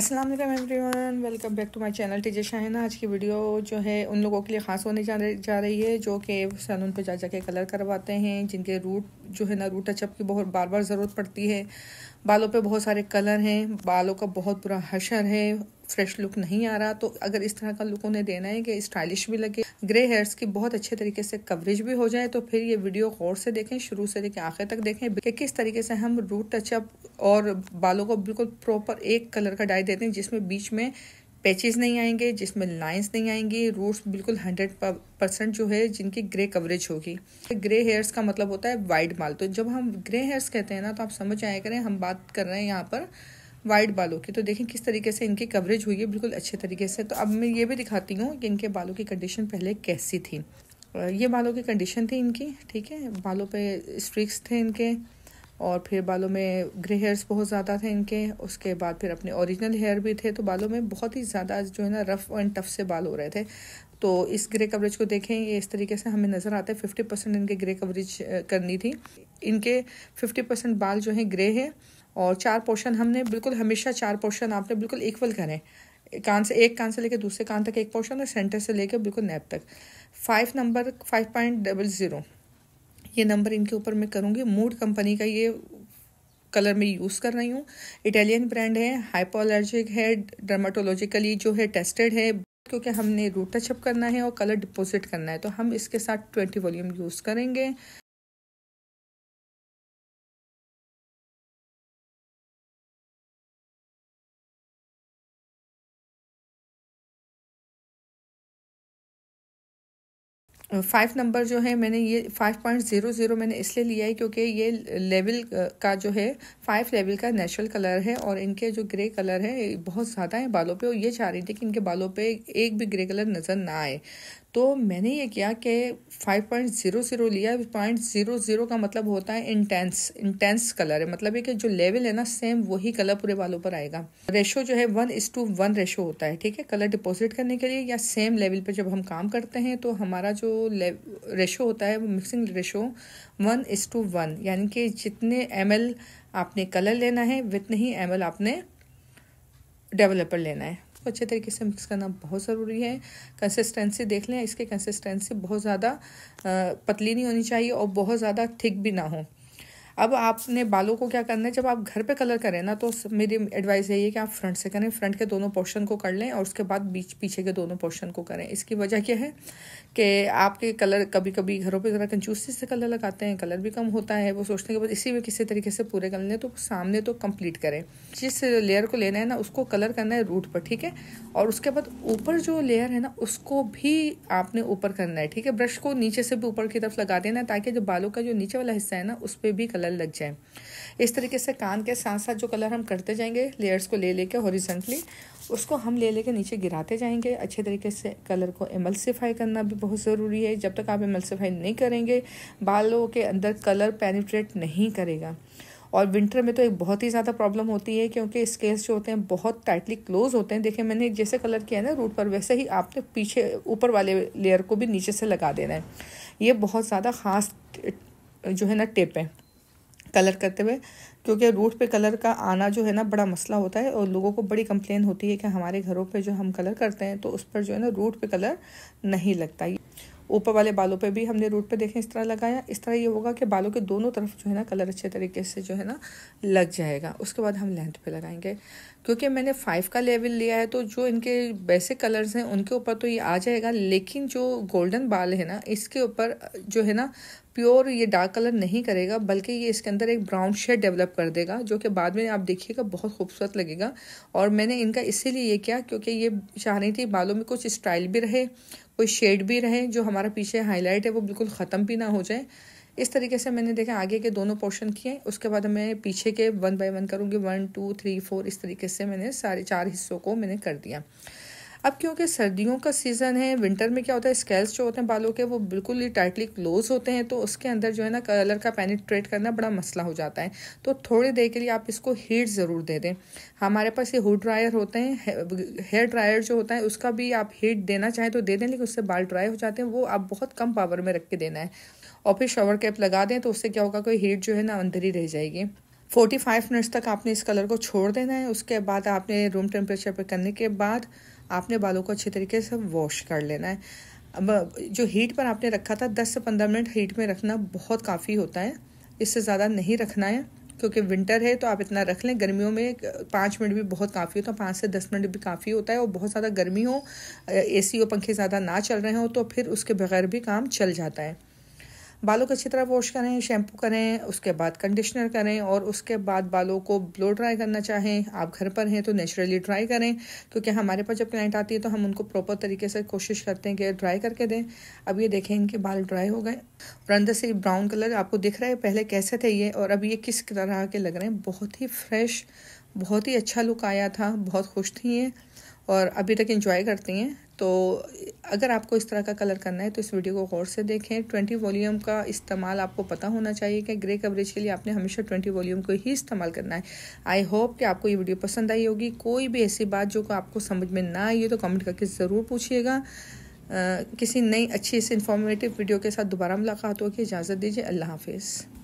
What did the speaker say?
अस्सलाम वालेकुम everyone welcome back to my channel TJ Shahina आज की वीडियो जो है उन लोगों के लिए ख़ास होने जा जा रही है जो कि सैलून पे जा जा के कलर करवाते हैं जिनके रूट जो है ना रूट टचअप की बहुत बार बार ज़रूरत पड़ती है बालों पे बहुत सारे कलर हैं बालों का बहुत बुरा हशर है फ्रेश लुक नहीं आ रहा तो अगर इस तरह का लुक उन्हें देना है कि स्टाइलिश भी लगे ग्रे हेयर्स की बहुत अच्छे तरीके से कवरेज भी हो जाए तो फिर ये वीडियो गौर से देखें शुरू से लेकर आखिर तक देखें कि किस तरीके से हम रूट टचअप और बालों को बिल्कुल प्रॉपर एक कलर का डाई देते हैं जिसमें बीच में पैचेज नहीं आएंगे जिसमें लाइंस नहीं आएंगी रूट्स बिल्कुल हंड्रेड परसेंट जो है जिनकी ग्रे कवरेज होगी ग्रे हेयर्स का मतलब होता है वाइड बाल तो जब हम ग्रे हेयर्स कहते हैं ना तो आप समझ आया करें हम बात कर रहे हैं यहाँ पर वाइड बालों की तो देखें किस तरीके से इनकी कवरेज हुई है बिल्कुल अच्छे तरीके से तो अब मैं ये भी दिखाती हूँ कि इनके बालों की कंडीशन पहले कैसी थी ये बालों की कंडीशन थी इनकी ठीक है बालों पे स्ट्रिक्स थे इनके और फिर बालों में ग्रे हेयर्स बहुत ज़्यादा थे इनके उसके बाद फिर अपने ओरिजिनल हेयर भी थे तो बालों में बहुत ही ज़्यादा जो है ना रफ़ एंड टफ से बाल हो रहे थे तो इस ग्रे कवरेज को देखें ये इस तरीके से हमें नज़र आता है फिफ्टी परसेंट इनके ग्रे कवरेज करनी थी इनके फिफ्टी परसेंट बाल जो हैं ग्रे है और चार पोर्शन हमने बिल्कुल हमेशा चार पोर्शन आपने बिल्कुल इक्वल करें कान से एक कान से लेकर दूसरे कान तक एक पोर्शन और सेंटर से लेकर बिल्कुल नैप तक five number five point double zero ये नंबर इनके ऊपर मैं करूँगी मूड कंपनी का ये कलर में यूज़ कर रही हूँ इटालियन ब्रांड है हाइपोलर्जिक है डर्माटोलॉजिकली जो है टेस्टेड है क्योंकि हमने रूट टचअप करना है और कलर डिपोजिट करना है तो हम इसके साथ ट्वेंटी वॉल्यूम यूज़ करेंगे फाइव नंबर जो है मैंने ये फाइव पॉइंट ज़ीरो ज़ीरो मैंने इसलिए लिया है क्योंकि ये लेवल का जो है फाइव लेवल का नेचुरल कलर है और इनके जो ग्रे कलर है बहुत ज़्यादा है बालों पे और ये चाह रही थी कि इनके बालों पे एक भी ग्रे कलर नज़र ना आए तो मैंने ये किया कि फाइव पॉइंट ज़ीरो ज़ीरो लिया पॉइंट ज़ीरो ज़ीरो का मतलब होता है इंटेंस इंटेंस कलर है मतलब ये कि जो लेवल है ना सेम वही कलर पूरे बालों पर आएगा रेशो जो है one is to one ratio होता है ठीक है कलर डिपॉजिट करने के लिए या सेम लेवल पर जब हम काम करते हैं तो हमारा जो रेशो होता है वो mixing ratio one is to one यानी कि जितने एम आपने कलर लेना है वितने ही एम आपने डेवलपर लेना है उसको अच्छे तरीके से मिक्स करना बहुत ज़रूरी है कंसिस्टेंसी देख लें इसकी कंसिस्टेंसी बहुत ज़्यादा पतली नहीं होनी चाहिए और बहुत ज़्यादा थिक भी ना हो अब आपने बालों को क्या करना है जब आप घर पे कलर करें ना तो मेरी एडवाइस यही है कि आप फ्रंट से करें फ्रंट के दोनों पोर्शन को कर लें और उसके बाद बीच पीछे के दोनों पोर्शन को करें इसकी वजह क्या है कि आपके कलर कभी कभी घरों पे ज़रा कंजूसी से कलर लगाते हैं कलर भी कम होता है वो सोचने के बाद इसी में किसी तरीके से पूरे कर लें तो सामने तो कम्प्लीट करें जिस लेयर को लेना है ना उसको कलर करना है रूट पर ठीक है और उसके बाद ऊपर जो लेयर है ना उसको भी आपने ऊपर करना है ठीक है ब्रश को नीचे से भी ऊपर की तरफ लगा देना है ताकि जो बालों का जो नीचे वाला हिस्सा है ना उस पर भी कलर कलर लग जाए इस तरीके से कान के साथ साथ जो कलर हम करते जाएंगे लेयर्स को ले लेके हॉरिजेंटली उसको हम ले लेके नीचे गिराते जाएंगे अच्छे तरीके से कलर को एमल्सीफाई करना भी बहुत ज़रूरी है जब तक आप एमल्सीफाई नहीं करेंगे बालों के अंदर कलर पेनिट्रेट नहीं करेगा और विंटर में तो एक बहुत ही ज़्यादा प्रॉब्लम होती है क्योंकि स्केल्स जो होते हैं बहुत टाइटली क्लोज होते हैं देखिए मैंने जैसे कलर किया है ना रूट पर वैसे ही आपने पीछे ऊपर वाले लेयर को भी नीचे से लगा देना है ये बहुत ज़्यादा ख़ास जो है ना टिप है कलर करते हुए क्योंकि रूट पे कलर का आना जो है ना बड़ा मसला होता है और लोगों को बड़ी कंप्लेन होती है कि हमारे घरों पे जो हम कलर करते हैं तो उस पर जो है ना रूट पे कलर नहीं लगता ऊपर वाले बालों पे भी हमने रूट पे देखें इस तरह लगाया इस तरह ये होगा कि बालों के दोनों तरफ जो है ना कलर अच्छे तरीके से जो है ना लग जाएगा उसके बाद हम लेंथ पे लगाएंगे क्योंकि मैंने फाइव का लेवल लिया है तो जो इनके बेसिक कलर्स हैं उनके ऊपर तो ये आ जाएगा लेकिन जो गोल्डन बाल है ना इसके ऊपर जो है ना प्योर ये डार्क कलर नहीं करेगा बल्कि ये इसके अंदर एक ब्राउन शेड डेवलप कर देगा जो कि बाद में आप देखिएगा बहुत खूबसूरत लगेगा और मैंने इनका इसीलिए ये किया क्योंकि ये चाह रही थी बालों में कुछ स्टाइल भी रहे कोई शेड भी रहे जो हमारा पीछे हाईलाइट है वो बिल्कुल ख़त्म भी ना हो जाए इस तरीके से मैंने देखा आगे के दोनों पोर्शन किए उसके बाद मैं पीछे के वन बाय वन करूँगी वन टू थ्री फोर इस तरीके से मैंने सारे चार हिस्सों को मैंने कर दिया अब क्योंकि सर्दियों का सीज़न है विंटर में क्या होता है स्केल्स जो होते हैं बालों के वो बिल्कुल ही टाइटली क्लोज होते हैं तो उसके अंदर जो है ना कलर का पेनिट्रेट करना बड़ा मसला हो जाता है तो थोड़ी देर के लिए आप इसको हीट ज़रूर दे दें हमारे पास ये हुड ड्रायर होते हैं हेयर ड्रायर जो होता है उसका भी आप हीट देना चाहें तो दे दें लेकिन उससे बाल ड्राई हो जाते हैं वो आप बहुत कम पावर में रख के देना है और फिर शॉवर कैप लगा दें तो उससे क्या होगा कोई हीट जो है ना अंदर ही रह जाएगी 45 मिनट्स तक आपने इस कलर को छोड़ देना है उसके बाद आपने रूम टेम्परेचर पर करने के बाद आपने बालों को अच्छे तरीके से वॉश कर लेना है अब जो हीट पर आपने रखा था 10 से 15 मिनट हीट में रखना बहुत काफ़ी होता है इससे ज़्यादा नहीं रखना है क्योंकि विंटर है तो आप इतना रख लें गर्मियों में पाँच मिनट भी बहुत काफ़ी होता है पाँच से दस मिनट भी काफ़ी होता है और बहुत ज़्यादा गर्मी हो ए सी और पंखे ज़्यादा ना चल रहे हों तो फिर उसके बगैर भी काम चल जाता है बालों को अच्छी तरह वॉश करें शैम्पू करें उसके बाद कंडीशनर करें और उसके बाद बालों को ब्लो ड्राई करना चाहें आप घर पर हैं तो नेचुरली ड्राई करें क्योंकि हमारे पास जब क्लाइंट आती है तो हम उनको प्रॉपर तरीके से कोशिश करते हैं कि ड्राई करके दें अब ये देखें इनके बाल ड्राई हो गए और अंदर से ब्राउन कलर आपको दिख रहा है पहले कैसे थे ये और अब ये किस तरह के लग रहे हैं बहुत ही फ्रेश बहुत ही अच्छा लुक आया था बहुत खुश थी ये और अभी तक इंजॉय करती हैं तो अगर आपको इस तरह का कलर करना है तो इस वीडियो को गौर से देखें ट्वेंटी वॉल्यूम का इस्तेमाल आपको पता होना चाहिए कि ग्रे कवरेज के लिए आपने हमेशा ट्वेंटी वॉल्यूम को ही इस्तेमाल करना है आई होप कि आपको ये वीडियो पसंद आई होगी कोई भी ऐसी बात जो आपको समझ में ना आई हो तो कमेंट करके ज़रूर पूछिएगा किसी नई अच्छी से इन्फॉर्मेटिव वीडियो के साथ दोबारा मुलाकात होगी इजाज़त दीजिए अल्लाह हाफिज़